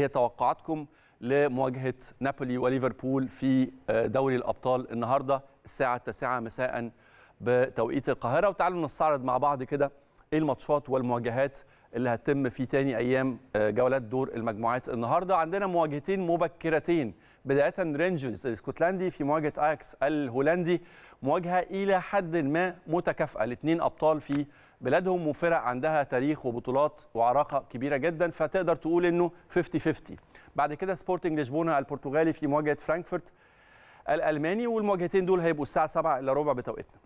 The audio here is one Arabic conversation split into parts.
هي توقعاتكم لمواجهه نابولي وليفربول في آه، دوري الابطال النهارده الساعه 9 مساء بتوقيت القاهره وتعالوا نستعرض مع بعض كده ايه الماتشات والمواجهات اللي هتتم في تاني ايام آه، جولات دور المجموعات النهارده عندنا مواجهتين مبكرتين بدايه رينجرز الاسكتلندي في مواجهه اياكس الهولندي مواجهه الى حد ما متكافئه الاثنين ابطال في بلادهم وفرق عندها تاريخ وبطولات وعراقه كبيره جدا فتقدر تقول انه 50 50 بعد كده سبورتنج لشبونه البرتغالي في مواجهه فرانكفورت الالماني والمواجهتين دول هيبقوا الساعه 7 الا ربع بتوقيتنا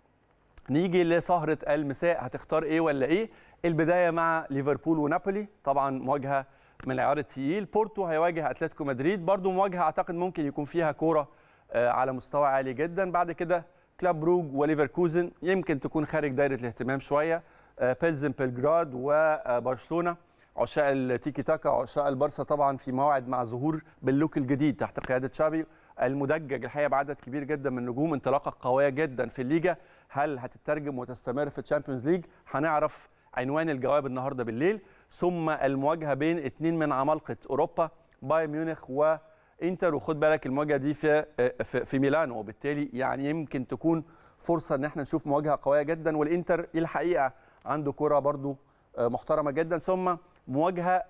نيجي لسهره المساء هتختار ايه ولا ايه البدايه مع ليفربول ونابولي طبعا مواجهه من العيار الثقيل بورتو هيواجه اتلتيكو مدريد برضو مواجهه اعتقد ممكن يكون فيها كوره آه، على مستوى عالي جدا بعد كده كلاب بروج وليفركوزن يمكن تكون خارج دايره الاهتمام شويه آه، بيلزن بلجراد وبرشلونه عشاق التيكي تاكا عشاق البارسا طبعا في موعد مع ظهور باللوك الجديد تحت قياده تشابي المدجج الحقيقه بعدد كبير جدا من النجوم انطلاقه قويه جدا في الليجا هل هتترجم وتستمر في الشامبيونز ليج هنعرف عنوان الجواب النهارده بالليل ثم المواجهه بين اثنين من عمالقه اوروبا بايرن ميونخ وانتر وخد بالك المواجهه دي في في, في ميلانو وبالتالي يعني يمكن تكون فرصه ان احنا نشوف مواجهه قويه جدا والانتر الحقيقه عنده كره برضو آه، محترمه جدا ثم مواجهه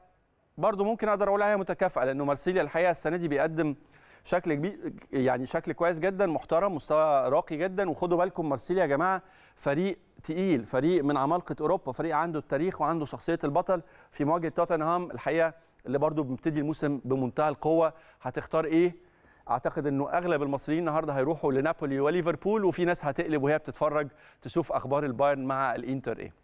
برضو ممكن اقدر اقولها هي متكافئه لانه مارسيليا الحقيقه السنه دي بيقدم شكل كبير يعني شكل كويس جدا محترم مستوى راقي جدا وخدوا بالكم مارسيليا يا جماعه فريق تقيل فريق من عمالقه اوروبا فريق عنده التاريخ وعنده شخصيه البطل في مواجهه توتنهام الحقيقه اللي برضو بيبتدي الموسم بمنتهى القوه هتختار ايه اعتقد انه اغلب المصريين النهارده هيروحوا لنابولي وليفربول وفي ناس هتقلب وهي بتتفرج تشوف اخبار البايرن مع الانتر ايه